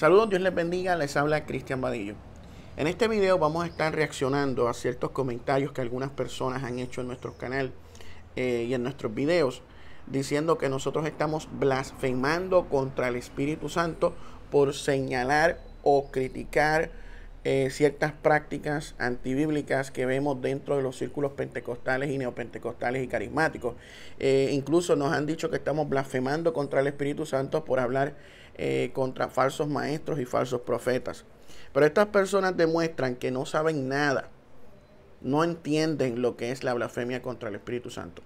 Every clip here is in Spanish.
Saludos, Dios les bendiga, les habla Cristian Vadillo. En este video vamos a estar reaccionando a ciertos comentarios que algunas personas han hecho en nuestro canal eh, y en nuestros videos, diciendo que nosotros estamos blasfemando contra el Espíritu Santo por señalar o criticar eh, ciertas prácticas antibíblicas que vemos dentro de los círculos pentecostales y neopentecostales y carismáticos. Eh, incluso nos han dicho que estamos blasfemando contra el Espíritu Santo por hablar eh, contra falsos maestros y falsos profetas. Pero estas personas demuestran que no saben nada, no entienden lo que es la blasfemia contra el Espíritu Santo.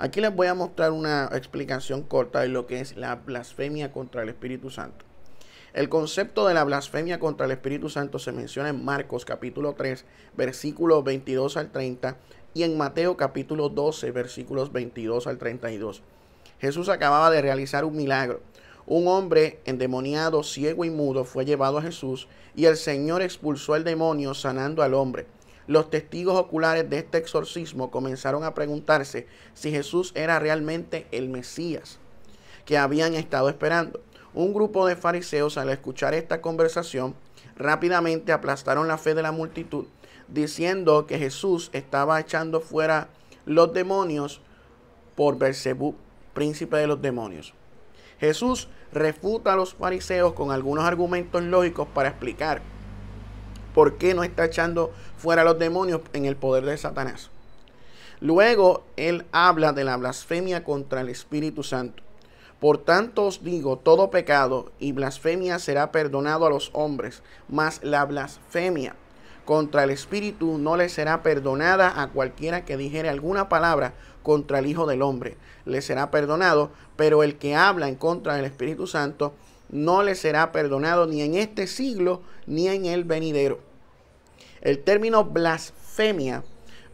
Aquí les voy a mostrar una explicación corta de lo que es la blasfemia contra el Espíritu Santo. El concepto de la blasfemia contra el Espíritu Santo se menciona en Marcos capítulo 3, versículos 22 al 30 y en Mateo capítulo 12, versículos 22 al 32. Jesús acababa de realizar un milagro. Un hombre endemoniado, ciego y mudo fue llevado a Jesús y el Señor expulsó al demonio sanando al hombre. Los testigos oculares de este exorcismo comenzaron a preguntarse si Jesús era realmente el Mesías que habían estado esperando. Un grupo de fariseos al escuchar esta conversación rápidamente aplastaron la fe de la multitud diciendo que Jesús estaba echando fuera los demonios por Bersebú, príncipe de los demonios. Jesús refuta a los fariseos con algunos argumentos lógicos para explicar por qué no está echando fuera los demonios en el poder de Satanás. Luego él habla de la blasfemia contra el Espíritu Santo. Por tanto os digo, todo pecado y blasfemia será perdonado a los hombres, mas la blasfemia contra el Espíritu no le será perdonada a cualquiera que dijere alguna palabra contra el Hijo del Hombre. Le será perdonado, pero el que habla en contra del Espíritu Santo no le será perdonado ni en este siglo ni en el venidero. El término blasfemia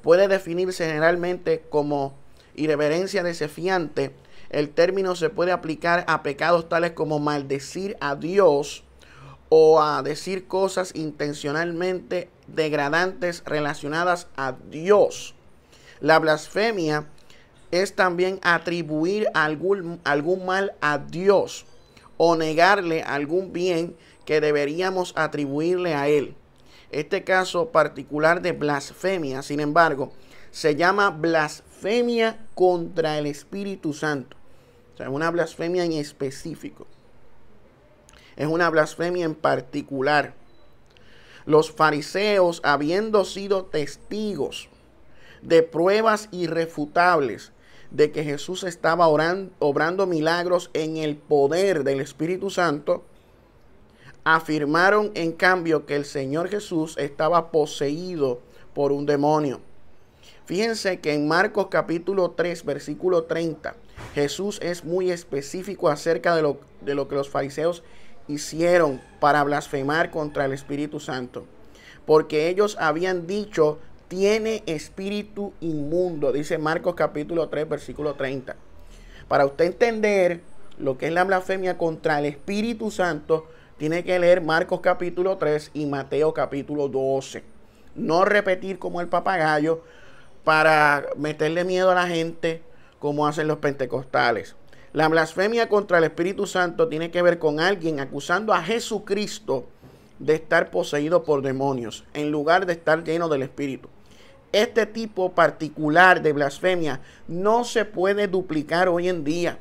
puede definirse generalmente como irreverencia desafiante, el término se puede aplicar a pecados tales como maldecir a Dios o a decir cosas intencionalmente degradantes relacionadas a Dios. La blasfemia es también atribuir algún, algún mal a Dios o negarle algún bien que deberíamos atribuirle a Él. Este caso particular de blasfemia, sin embargo, se llama blasfemia contra el Espíritu Santo. O sea, es una blasfemia en específico. Es una blasfemia en particular. Los fariseos, habiendo sido testigos de pruebas irrefutables de que Jesús estaba obrando milagros en el poder del Espíritu Santo, afirmaron en cambio que el Señor Jesús estaba poseído por un demonio. Fíjense que en Marcos capítulo 3, versículo 30, Jesús es muy específico acerca de lo, de lo que los fariseos hicieron para blasfemar contra el Espíritu Santo. Porque ellos habían dicho, tiene espíritu inmundo, dice Marcos capítulo 3, versículo 30. Para usted entender lo que es la blasfemia contra el Espíritu Santo, tiene que leer Marcos capítulo 3 y Mateo capítulo 12. No repetir como el papagayo para meterle miedo a la gente como hacen los pentecostales. La blasfemia contra el Espíritu Santo tiene que ver con alguien acusando a Jesucristo de estar poseído por demonios en lugar de estar lleno del Espíritu. Este tipo particular de blasfemia no se puede duplicar hoy en día.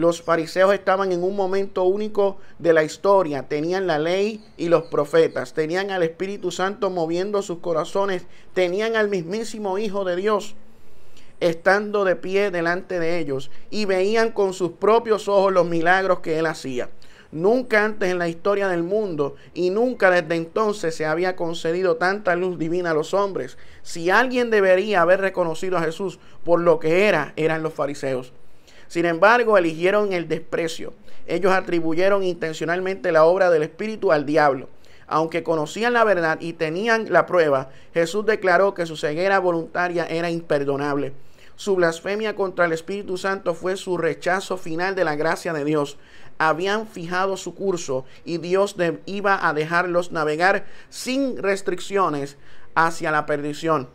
Los fariseos estaban en un momento único de la historia. Tenían la ley y los profetas. Tenían al Espíritu Santo moviendo sus corazones. Tenían al mismísimo Hijo de Dios estando de pie delante de ellos y veían con sus propios ojos los milagros que él hacía. Nunca antes en la historia del mundo y nunca desde entonces se había concedido tanta luz divina a los hombres. Si alguien debería haber reconocido a Jesús por lo que era, eran los fariseos. Sin embargo, eligieron el desprecio. Ellos atribuyeron intencionalmente la obra del Espíritu al diablo. Aunque conocían la verdad y tenían la prueba, Jesús declaró que su ceguera voluntaria era imperdonable. Su blasfemia contra el Espíritu Santo fue su rechazo final de la gracia de Dios. Habían fijado su curso y Dios iba a dejarlos navegar sin restricciones hacia la perdición.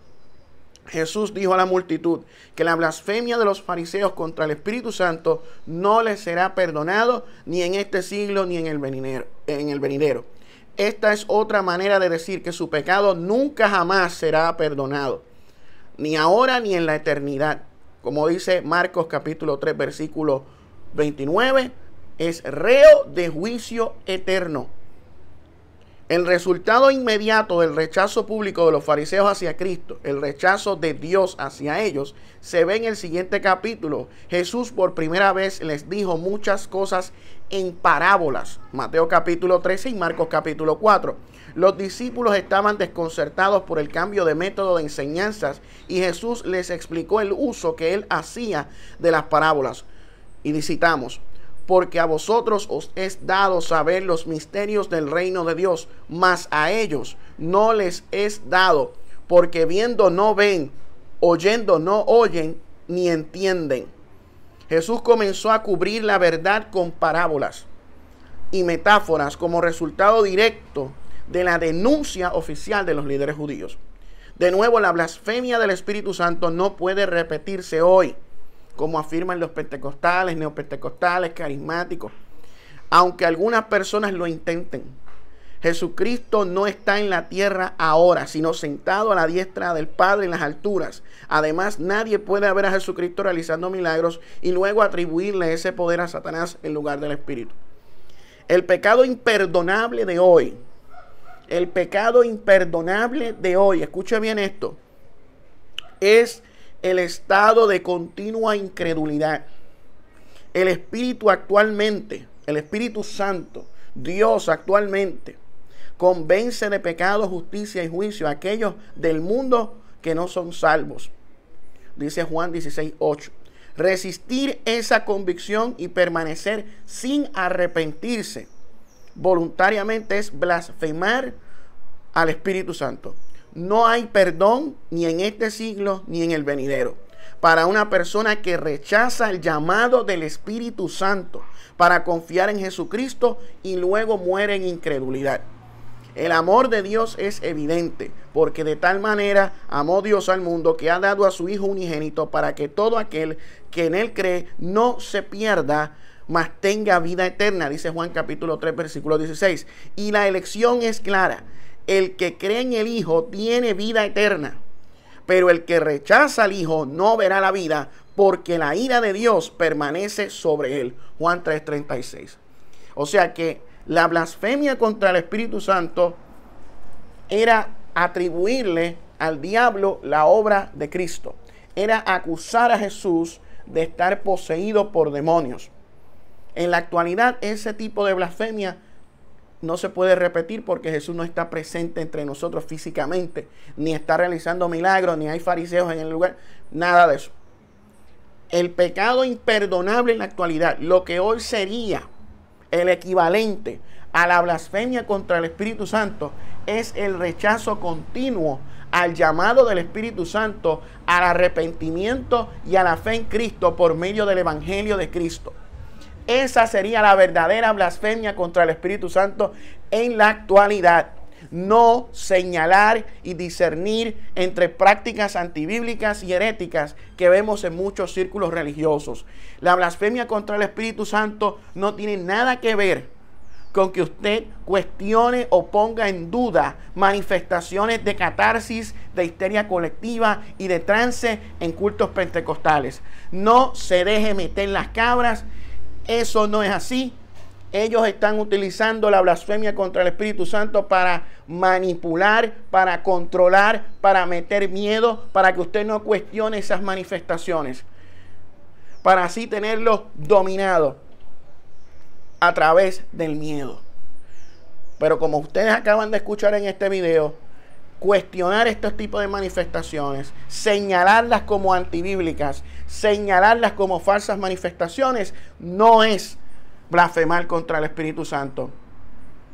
Jesús dijo a la multitud que la blasfemia de los fariseos contra el Espíritu Santo no les será perdonado ni en este siglo ni en el venidero. En el venidero. Esta es otra manera de decir que su pecado nunca jamás será perdonado, ni ahora ni en la eternidad. Como dice Marcos capítulo 3 versículo 29, es reo de juicio eterno. El resultado inmediato del rechazo público de los fariseos hacia Cristo, el rechazo de Dios hacia ellos, se ve en el siguiente capítulo. Jesús por primera vez les dijo muchas cosas en parábolas. Mateo capítulo 13 y Marcos capítulo 4. Los discípulos estaban desconcertados por el cambio de método de enseñanzas y Jesús les explicó el uso que él hacía de las parábolas. Y citamos, porque a vosotros os es dado saber los misterios del reino de Dios, mas a ellos no les es dado, porque viendo no ven, oyendo no oyen, ni entienden. Jesús comenzó a cubrir la verdad con parábolas y metáforas como resultado directo de la denuncia oficial de los líderes judíos. De nuevo, la blasfemia del Espíritu Santo no puede repetirse hoy como afirman los pentecostales, neopentecostales, carismáticos. Aunque algunas personas lo intenten, Jesucristo no está en la tierra ahora, sino sentado a la diestra del Padre en las alturas. Además, nadie puede ver a Jesucristo realizando milagros y luego atribuirle ese poder a Satanás en lugar del Espíritu. El pecado imperdonable de hoy, el pecado imperdonable de hoy, escuche bien esto, es el estado de continua incredulidad. El Espíritu actualmente, el Espíritu Santo, Dios actualmente, convence de pecado, justicia y juicio a aquellos del mundo que no son salvos. Dice Juan 16, 8. Resistir esa convicción y permanecer sin arrepentirse voluntariamente es blasfemar al Espíritu Santo. No hay perdón ni en este siglo ni en el venidero para una persona que rechaza el llamado del Espíritu Santo para confiar en Jesucristo y luego muere en incredulidad. El amor de Dios es evidente, porque de tal manera amó Dios al mundo que ha dado a su Hijo unigénito para que todo aquel que en Él cree no se pierda, mas tenga vida eterna, dice Juan capítulo 3, versículo 16. Y la elección es clara el que cree en el Hijo tiene vida eterna, pero el que rechaza al Hijo no verá la vida, porque la ira de Dios permanece sobre él. Juan 3:36. O sea que la blasfemia contra el Espíritu Santo era atribuirle al diablo la obra de Cristo. Era acusar a Jesús de estar poseído por demonios. En la actualidad ese tipo de blasfemia no se puede repetir porque Jesús no está presente entre nosotros físicamente, ni está realizando milagros, ni hay fariseos en el lugar, nada de eso. El pecado imperdonable en la actualidad, lo que hoy sería el equivalente a la blasfemia contra el Espíritu Santo, es el rechazo continuo al llamado del Espíritu Santo al arrepentimiento y a la fe en Cristo por medio del Evangelio de Cristo. Esa sería la verdadera blasfemia contra el Espíritu Santo en la actualidad. No señalar y discernir entre prácticas antibíblicas y heréticas que vemos en muchos círculos religiosos. La blasfemia contra el Espíritu Santo no tiene nada que ver con que usted cuestione o ponga en duda manifestaciones de catarsis, de histeria colectiva y de trance en cultos pentecostales. No se deje meter las cabras eso no es así. Ellos están utilizando la blasfemia contra el Espíritu Santo para manipular, para controlar, para meter miedo, para que usted no cuestione esas manifestaciones, para así tenerlos dominados a través del miedo. Pero como ustedes acaban de escuchar en este video, cuestionar estos tipos de manifestaciones, señalarlas como antibíblicas, señalarlas como falsas manifestaciones, no es blasfemar contra el Espíritu Santo.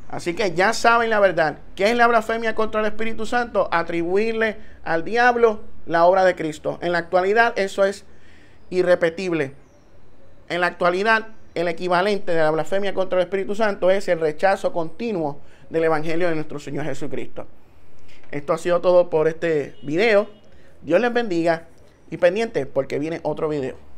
Así que ya saben la verdad. ¿Qué es la blasfemia contra el Espíritu Santo? Atribuirle al diablo la obra de Cristo. En la actualidad eso es irrepetible. En la actualidad el equivalente de la blasfemia contra el Espíritu Santo es el rechazo continuo del Evangelio de nuestro Señor Jesucristo. Esto ha sido todo por este video. Dios les bendiga y pendiente porque viene otro video.